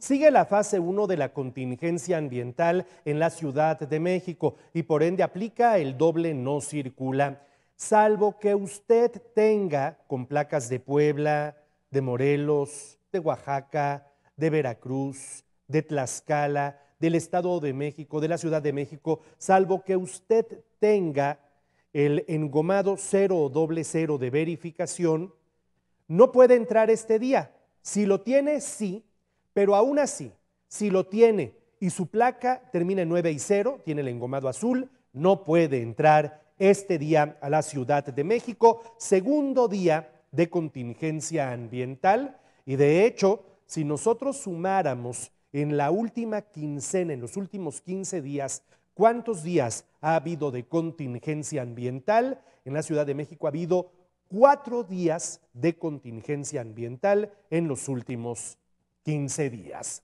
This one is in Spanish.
sigue la fase 1 de la contingencia ambiental en la Ciudad de México y por ende aplica el doble no circula, salvo que usted tenga con placas de Puebla, de Morelos, de Oaxaca, de Veracruz, de Tlaxcala, del Estado de México, de la Ciudad de México, salvo que usted tenga el engomado 0 o doble cero de verificación, no puede entrar este día. Si lo tiene, sí, pero aún así, si lo tiene y su placa termina en 9 y 0, tiene el engomado azul, no puede entrar este día a la Ciudad de México, segundo día de contingencia ambiental. Y de hecho, si nosotros sumáramos en la última quincena, en los últimos 15 días, cuántos días ha habido de contingencia ambiental, en la Ciudad de México ha habido cuatro días de contingencia ambiental en los últimos 15 días.